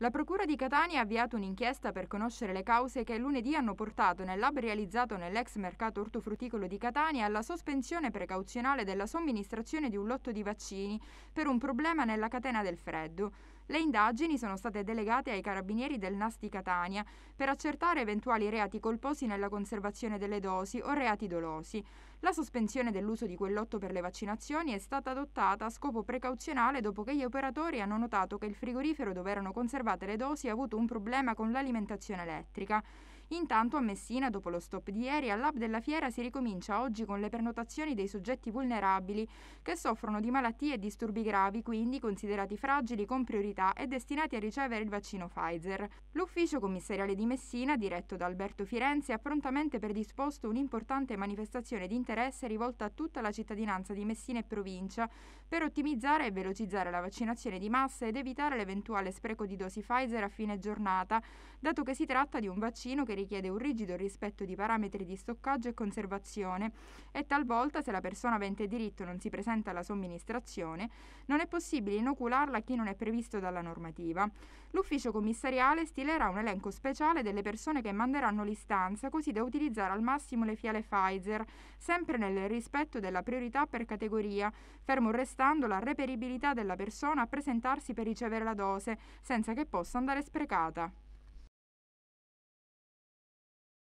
La Procura di Catania ha avviato un'inchiesta per conoscere le cause che lunedì hanno portato nel lab realizzato nell'ex mercato ortofrutticolo di Catania alla sospensione precauzionale della somministrazione di un lotto di vaccini per un problema nella catena del freddo. Le indagini sono state delegate ai carabinieri del Nasti Catania per accertare eventuali reati colposi nella conservazione delle dosi o reati dolosi. La sospensione dell'uso di quell'otto per le vaccinazioni è stata adottata a scopo precauzionale dopo che gli operatori hanno notato che il frigorifero dove erano conservate le dosi ha avuto un problema con l'alimentazione elettrica. Intanto a Messina, dopo lo stop di ieri, all'hub della fiera si ricomincia oggi con le prenotazioni dei soggetti vulnerabili che soffrono di malattie e disturbi gravi, quindi considerati fragili con priorità e destinati a ricevere il vaccino Pfizer. L'ufficio commissariale di Messina, diretto da Alberto Firenze, ha prontamente predisposto un'importante manifestazione di interesse rivolta a tutta la cittadinanza di Messina e provincia per ottimizzare e velocizzare la vaccinazione di massa ed evitare l'eventuale spreco di dosi Pfizer a fine giornata, dato che si tratta di un vaccino che richiede un rigido rispetto di parametri di stoccaggio e conservazione e talvolta se la persona avente diritto non si presenta alla somministrazione, non è possibile inocularla a chi non è previsto dalla normativa. L'ufficio commissariale stilerà un elenco speciale delle persone che manderanno l'istanza così da utilizzare al massimo le fiale Pfizer, sempre nel rispetto della priorità per categoria, fermo restando la reperibilità della persona a presentarsi per ricevere la dose, senza che possa andare sprecata.